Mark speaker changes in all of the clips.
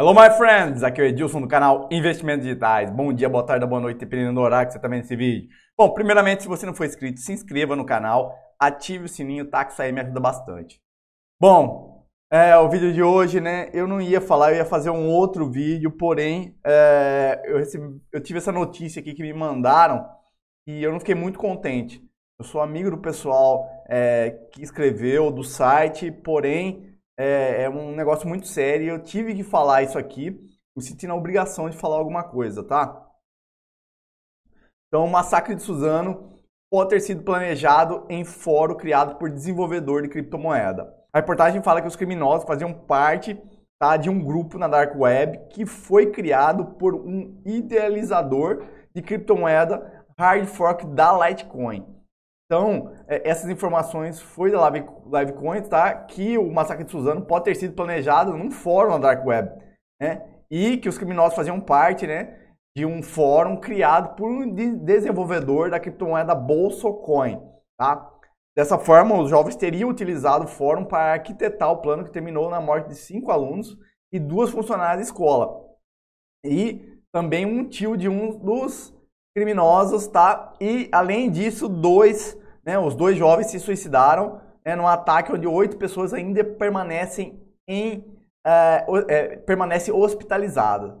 Speaker 1: Hello, my friends! Aqui é o Edilson do canal Investimentos Digitais. Bom dia, boa tarde, boa noite, dependendo do horário que você está vendo esse vídeo. Bom, primeiramente, se você não for inscrito, se inscreva no canal, ative o sininho, tá? Que isso aí me ajuda bastante. Bom, é, o vídeo de hoje, né? Eu não ia falar, eu ia fazer um outro vídeo, porém, é, eu, recebi, eu tive essa notícia aqui que me mandaram e eu não fiquei muito contente. Eu sou amigo do pessoal é, que escreveu, do site, porém é, é um negócio muito sério e eu tive que falar isso aqui. Me senti na obrigação de falar alguma coisa, tá? Então, o massacre de Suzano pode ter sido planejado em fórum criado por desenvolvedor de criptomoeda. A reportagem fala que os criminosos faziam parte tá, de um grupo na Dark Web que foi criado por um idealizador de criptomoeda hard fork da Litecoin. Então, é, essas informações foi da Live, LiveCoin, tá? Que o massacre de Suzano pode ter sido planejado num fórum na Dark Web, né? E que os criminosos faziam parte, né? De um fórum criado por um desenvolvedor da criptomoeda Bolsocoin, tá? Dessa forma, os jovens teriam utilizado o fórum para arquitetar o plano que terminou na morte de cinco alunos e duas funcionárias da escola. E também um tio de um dos criminosos, tá? E além disso, dois, né, os dois jovens se suicidaram né, num ataque onde oito pessoas ainda permanecem em é, é, hospitalizadas.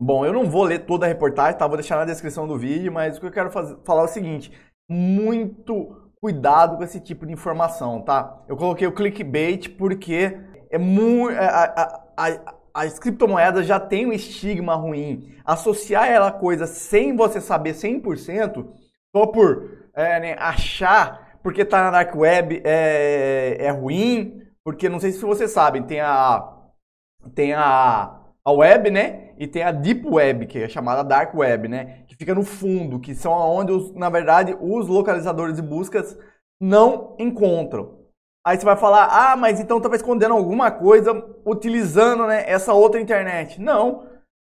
Speaker 1: Bom, eu não vou ler toda a reportagem, tá? Vou deixar na descrição do vídeo, mas o que eu quero fazer, falar é o seguinte: muito cuidado com esse tipo de informação, tá? Eu coloquei o clickbait porque é muito é, a, as criptomoedas já têm um estigma ruim. Associar ela a coisa sem você saber 100%, só por é, né, achar porque tá na dark web é, é ruim, porque não sei se vocês sabem, tem a tem a, a web, né? E tem a deep web, que é chamada dark web, né? Que fica no fundo, que são onde os, na verdade os localizadores de buscas não encontram. Aí você vai falar, ah, mas então estava escondendo alguma coisa utilizando né, essa outra internet. Não.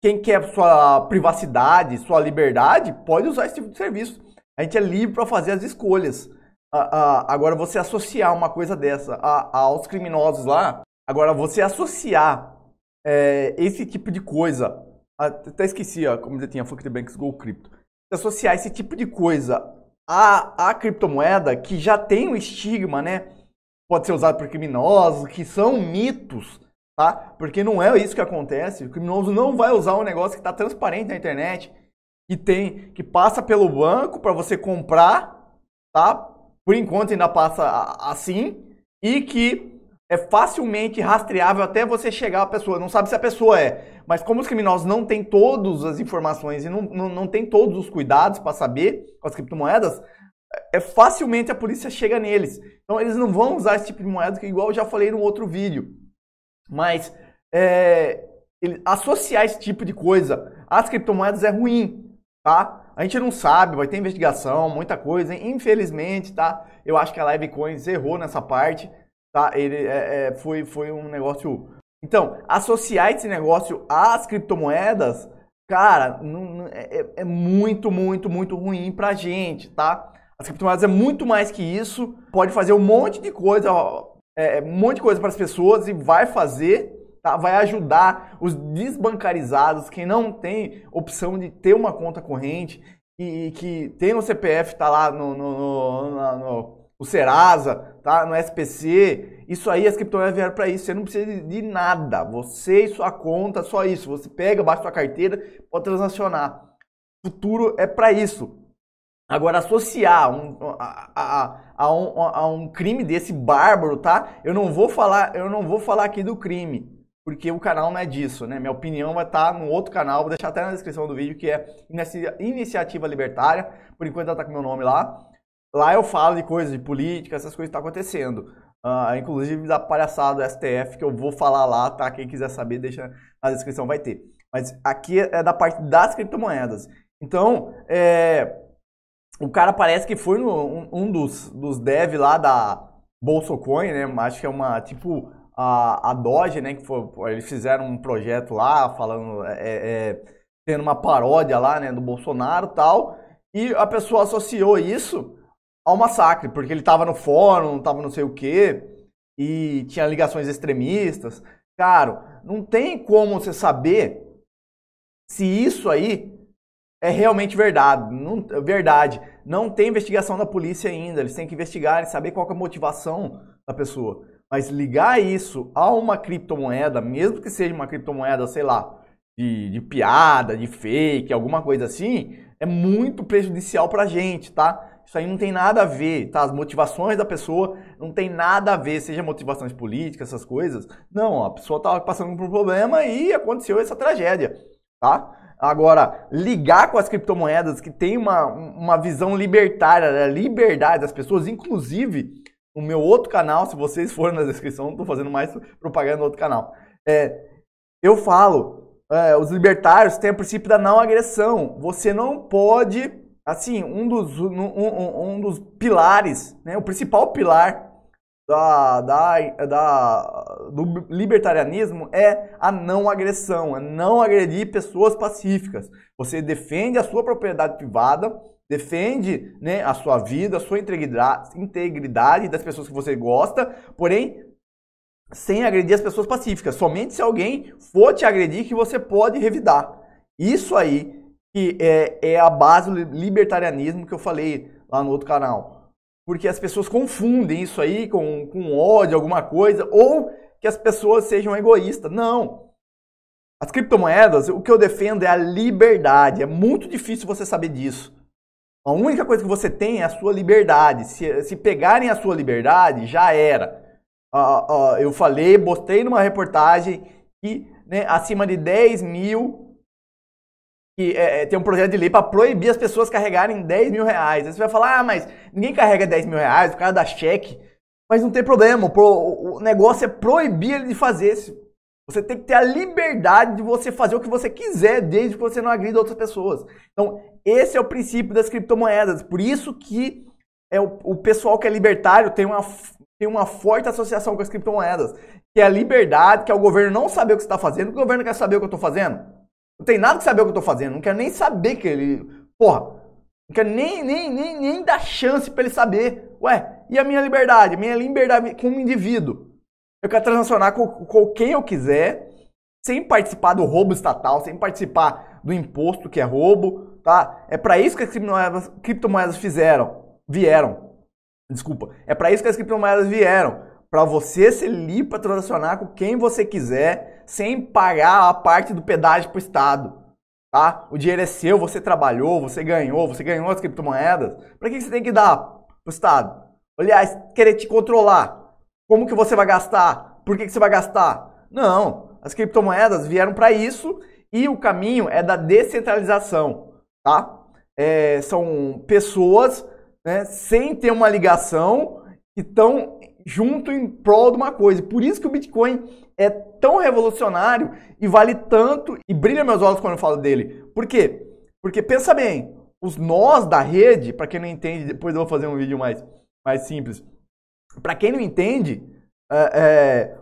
Speaker 1: Quem quer sua privacidade, sua liberdade, pode usar esse tipo de serviço. A gente é livre para fazer as escolhas. Ah, ah, agora, você associar uma coisa dessa a, aos criminosos lá, agora você associar é, esse tipo de coisa, até esqueci, ó, como já tinha Funk the Banks Go Crypto, associar esse tipo de coisa à, à criptomoeda que já tem um estigma, né? pode ser usado por criminosos, que são mitos, tá? Porque não é isso que acontece. O criminoso não vai usar um negócio que está transparente na internet, que tem, que passa pelo banco para você comprar, tá? Por enquanto ainda passa assim e que é facilmente rastreável até você chegar à pessoa. Não sabe se a pessoa é, mas como os criminosos não têm todas as informações e não, não, não têm todos os cuidados para saber com as criptomoedas, é facilmente a polícia chega neles. Então eles não vão usar esse tipo de moeda, que igual eu já falei no outro vídeo. Mas é, ele, associar esse tipo de coisa às criptomoedas é ruim, tá? A gente não sabe, vai ter investigação, muita coisa. Hein? Infelizmente, tá? Eu acho que a Livecoins errou nessa parte, tá? Ele é, é, foi, foi um negócio. Então, associar esse negócio às criptomoedas, cara, não, é, é, é muito, muito, muito ruim pra gente, tá? As criptomoedas é muito mais que isso, pode fazer um monte de coisa, é, é, um monte de coisa para as pessoas e vai fazer, tá? vai ajudar os desbancarizados, quem não tem opção de ter uma conta corrente e, e que tem o CPF, tá lá no, no, no, no, no o Serasa, tá? no SPC, isso aí as criptomoedas vieram para isso, você não precisa de nada, você e sua conta, só isso, você pega, baixa sua carteira, pode transacionar. O futuro é para isso. Agora, associar um, a, a, a, um, a, um, crime desse bárbaro, tá? Eu não vou falar, eu não vou falar aqui do crime, porque o canal não é disso, né? Minha opinião vai estar tá no outro canal, vou deixar até na descrição do vídeo, que é Iniciativa Libertária. Por enquanto ela tá com meu nome lá. Lá eu falo de coisas de política, essas coisas que tá acontecendo. Uh, inclusive da palhaçada do STF, que eu vou falar lá, tá? Quem quiser saber, deixa na descrição, vai ter. Mas aqui é da parte das criptomoedas. Então, é, o cara parece que foi no, um, um, dos, dos devs lá da Bolsocoin, né? Acho que é uma, tipo, a, a Doge, né? Que foi, eles fizeram um projeto lá, falando, é, é, é, tendo uma paródia lá, né? Do Bolsonaro e tal. E a pessoa associou isso ao massacre, porque ele tava no fórum, tava não sei o quê, e tinha ligações extremistas. Cara, não tem como você saber se isso aí é realmente verdade. Não, verdade. Não tem investigação da polícia ainda. Eles têm que investigar e saber qual é a motivação da pessoa. Mas ligar isso a uma criptomoeda, mesmo que seja uma criptomoeda, sei lá, de, de piada, de fake, alguma coisa assim, é muito prejudicial pra gente, tá? Isso aí não tem nada a ver, tá? As motivações da pessoa não tem nada a ver, seja motivações políticas, essas coisas. Não, a pessoa tava passando por um problema e aconteceu essa tragédia, tá? Agora, ligar com as criptomoedas, que tem uma, uma visão libertária, da né? liberdade das pessoas, inclusive o meu outro canal, se vocês forem na descrição, não estou fazendo mais propaganda no outro canal. É, eu falo, é, os libertários têm o princípio da não agressão. Você não pode, assim, um dos, um, um, um dos pilares, né, o principal pilar da, da, da, do libertarianismo é a não agressão, é não agredir pessoas pacíficas. Você defende a sua propriedade privada, defende né, a sua vida, a sua integridade, integridade das pessoas que você gosta, porém sem agredir as pessoas pacíficas. Somente se alguém for te agredir que você pode revidar. Isso aí que é, é a base do libertarianismo que eu falei lá no outro canal porque as pessoas confundem isso aí com, com ódio, alguma coisa, ou que as pessoas sejam egoístas. Não. As criptomoedas, o que eu defendo é a liberdade. É muito difícil você saber disso. A única coisa que você tem é a sua liberdade. Se, se pegarem a sua liberdade, já era. Uh, uh, eu falei, botei numa reportagem que né, acima de 10 mil que é, é, tem um projeto de lei para proibir as pessoas carregarem 10 mil reais. Aí você vai falar, ah, mas ninguém carrega 10 mil reais por causa da cheque. Mas não tem problema, o, o negócio é proibir ele de fazer isso. Você tem que ter a liberdade de você fazer o que você quiser, desde que você não agrida outras pessoas. Então, esse é o princípio das criptomoedas. Por isso que é o, o pessoal que é libertário tem uma, tem uma forte associação com as criptomoedas. Que é a liberdade, que é o governo não saber o que você está fazendo, o governo quer saber o que eu estou fazendo. Não tem nada que saber o que eu tô fazendo. Não quero nem saber que ele. Porra, não quero nem, nem, nem, nem dar chance para ele saber. Ué, e a minha liberdade? Minha liberdade como indivíduo. Eu quero transacionar com, com quem eu quiser, sem participar do roubo estatal, sem participar do imposto que é roubo, tá? É para isso que as criptomoedas, criptomoedas fizeram, vieram. Desculpa. É para isso que as criptomoedas vieram, para você ser livre para transacionar com quem você quiser, sem pagar a parte do pedágio para o Estado. Tá? O dinheiro é seu, você trabalhou, você ganhou, você ganhou as criptomoedas. Para que você tem que dar para o Estado? Aliás, querer te controlar. Como que você vai gastar? Por que, que você vai gastar? Não, as criptomoedas vieram para isso e o caminho é da descentralização. Tá? É, são pessoas né, sem ter uma ligação que estão junto em prol de uma coisa. Por isso que o Bitcoin é tão revolucionário e vale tanto e brilha meus olhos quando eu falo dele. Por quê? Porque pensa bem, os nós da rede, para quem não entende, depois eu vou fazer um vídeo mais, mais simples. Para quem não entende, é, é,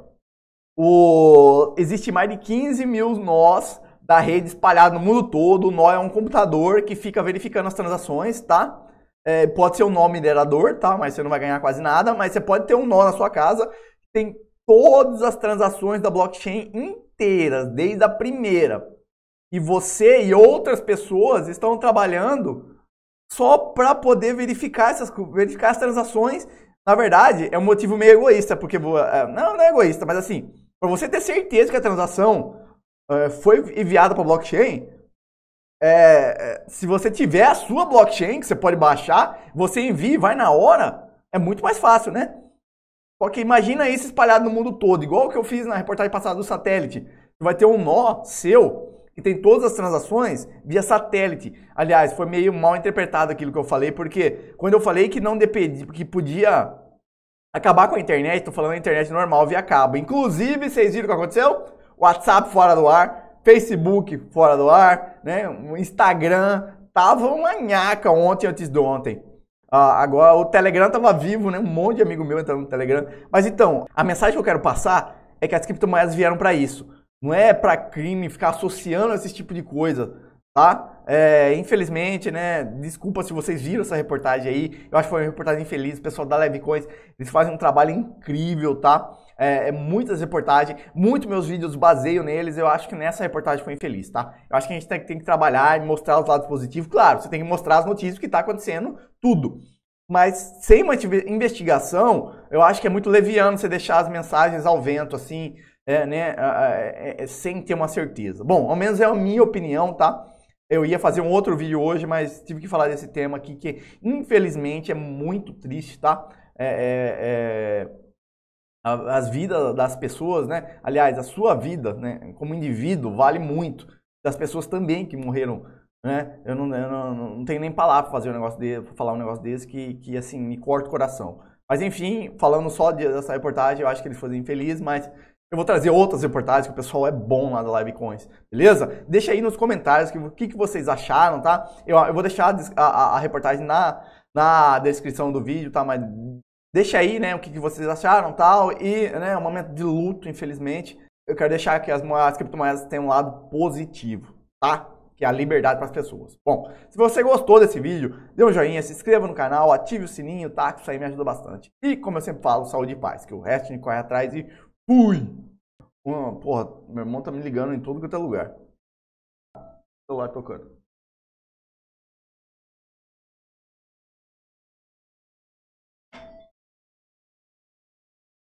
Speaker 1: o, existe mais de 15 mil nós da rede espalhados no mundo todo. O nó é um computador que fica verificando as transações, tá? É, pode ser o um nó minerador, tá? Mas você não vai ganhar quase nada. Mas você pode ter um nó na sua casa. Tem todas as transações da blockchain inteiras, desde a primeira. E você e outras pessoas estão trabalhando só para poder verificar essas verificar as transações. Na verdade, é um motivo meio egoísta, porque é, não, não é egoísta, mas assim, para você ter certeza que a transação é, foi enviada para blockchain, é, é, se você tiver a sua blockchain, que você pode baixar, você envia e vai na hora, é muito mais fácil, né? Porque imagina isso espalhado no mundo todo, igual o que eu fiz na reportagem passada do satélite. Vai ter um nó seu que tem todas as transações via satélite. Aliás, foi meio mal interpretado aquilo que eu falei, porque quando eu falei que não dependia, que podia acabar com a internet, estou falando a internet normal via cabo. Inclusive, vocês viram o que aconteceu? WhatsApp fora do ar, Facebook fora do ar, né? O Instagram tava uma nhaca ontem, antes de ontem. Ah, agora o Telegram tava vivo, né? Um monte de amigo meu entrando no Telegram. Mas então, a mensagem que eu quero passar é que as criptomoedas vieram para isso. Não é para crime ficar associando esse tipo de coisa, tá? É, infelizmente, né? Desculpa se vocês viram essa reportagem aí. Eu acho que foi uma reportagem infeliz. O pessoal da Levecoins, eles fazem um trabalho incrível, tá? É, é, muitas reportagens, muitos meus vídeos baseiam neles, eu acho que nessa reportagem foi infeliz, tá? Eu acho que a gente tem, tem que trabalhar e mostrar os lados positivos, claro, você tem que mostrar as notícias que está acontecendo, tudo. Mas sem uma investigação, eu acho que é muito leviano você deixar as mensagens ao vento, assim, é, né, é, é, sem ter uma certeza. Bom, ao menos é a minha opinião, tá? Eu ia fazer um outro vídeo hoje, mas tive que falar desse tema aqui que, infelizmente, é muito triste, tá? é, é, é as vidas das pessoas, né? Aliás, a sua vida, né? Como indivíduo, vale muito. Das pessoas também que morreram, né? Eu não, eu não, não tenho nem palavra para fazer um negócio de falar um negócio desse que, que assim me corta o coração. Mas enfim, falando só dessa reportagem, eu acho que eles foram infelizes, mas eu vou trazer outras reportagens que o pessoal é bom lá da Live Coins, beleza? Deixa aí nos comentários o que, que, que vocês acharam, tá? Eu, eu vou deixar a, a, a reportagem na, na descrição do vídeo, tá? Mas Deixa aí, né, o que, que vocês acharam tal. E, né, é um momento de luto, infelizmente. Eu quero deixar que as, as criptomoedas têm um lado positivo, tá? que é a liberdade para as pessoas. Bom, se você gostou desse vídeo, dê um joinha, se inscreva no canal, ative o sininho, tá? Que isso aí me ajuda bastante. E como eu sempre falo, saúde e paz, que o resto a gente corre atrás e fui! Hum, porra, meu irmão tá me ligando em todo quanto é lugar. O celular tocando.